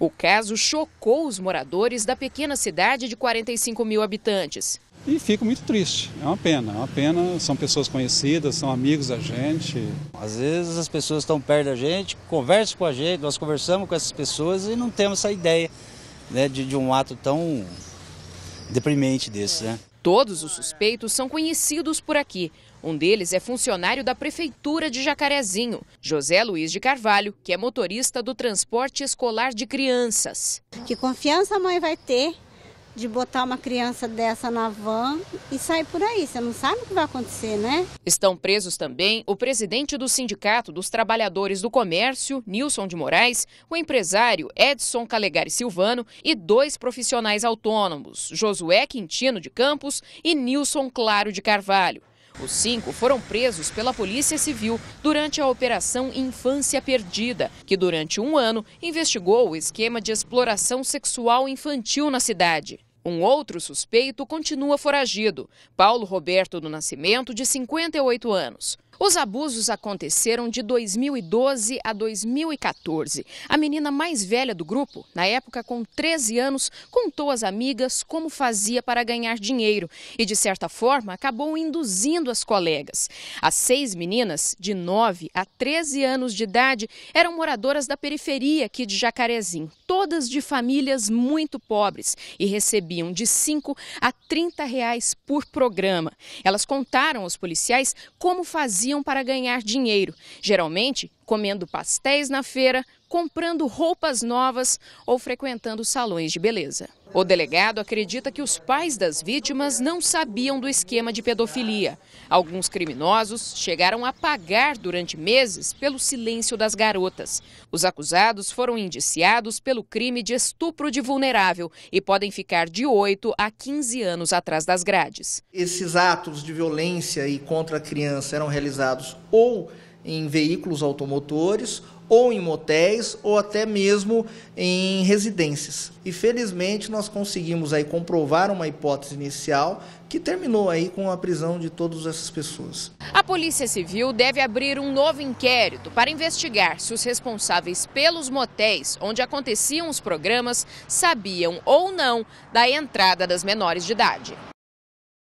O caso chocou os moradores da pequena cidade de 45 mil habitantes. E fico muito triste, é uma pena, é uma pena. São pessoas conhecidas, são amigos da gente. Às vezes as pessoas estão perto da gente, conversam com a gente, nós conversamos com essas pessoas e não temos essa ideia né, de, de um ato tão deprimente desse. Né? Todos os suspeitos são conhecidos por aqui. Um deles é funcionário da Prefeitura de Jacarezinho, José Luiz de Carvalho, que é motorista do transporte escolar de crianças. Que confiança a mãe vai ter de botar uma criança dessa na van e sair por aí. Você não sabe o que vai acontecer, né? Estão presos também o presidente do Sindicato dos Trabalhadores do Comércio, Nilson de Moraes, o empresário Edson Calegari Silvano e dois profissionais autônomos, Josué Quintino de Campos e Nilson Claro de Carvalho. Os cinco foram presos pela Polícia Civil durante a Operação Infância Perdida, que durante um ano investigou o esquema de exploração sexual infantil na cidade. Um outro suspeito continua foragido, Paulo Roberto do Nascimento, de 58 anos. Os abusos aconteceram de 2012 a 2014. A menina mais velha do grupo, na época com 13 anos, contou às amigas como fazia para ganhar dinheiro e, de certa forma, acabou induzindo as colegas. As seis meninas, de 9 a 13 anos de idade, eram moradoras da periferia aqui de Jacarezinho, todas de famílias muito pobres e recebiam de 5 a 30 reais por programa. Elas contaram aos policiais como faziam faziam para ganhar dinheiro, geralmente comendo pastéis na feira, comprando roupas novas ou frequentando salões de beleza. O delegado acredita que os pais das vítimas não sabiam do esquema de pedofilia. Alguns criminosos chegaram a pagar durante meses pelo silêncio das garotas. Os acusados foram indiciados pelo crime de estupro de vulnerável e podem ficar de 8 a 15 anos atrás das grades. Esses atos de violência e contra a criança eram realizados ou em veículos automotores ou em motéis ou até mesmo em residências. E felizmente nós conseguimos aí comprovar uma hipótese inicial que terminou aí com a prisão de todas essas pessoas. A Polícia Civil deve abrir um novo inquérito para investigar se os responsáveis pelos motéis onde aconteciam os programas sabiam ou não da entrada das menores de idade.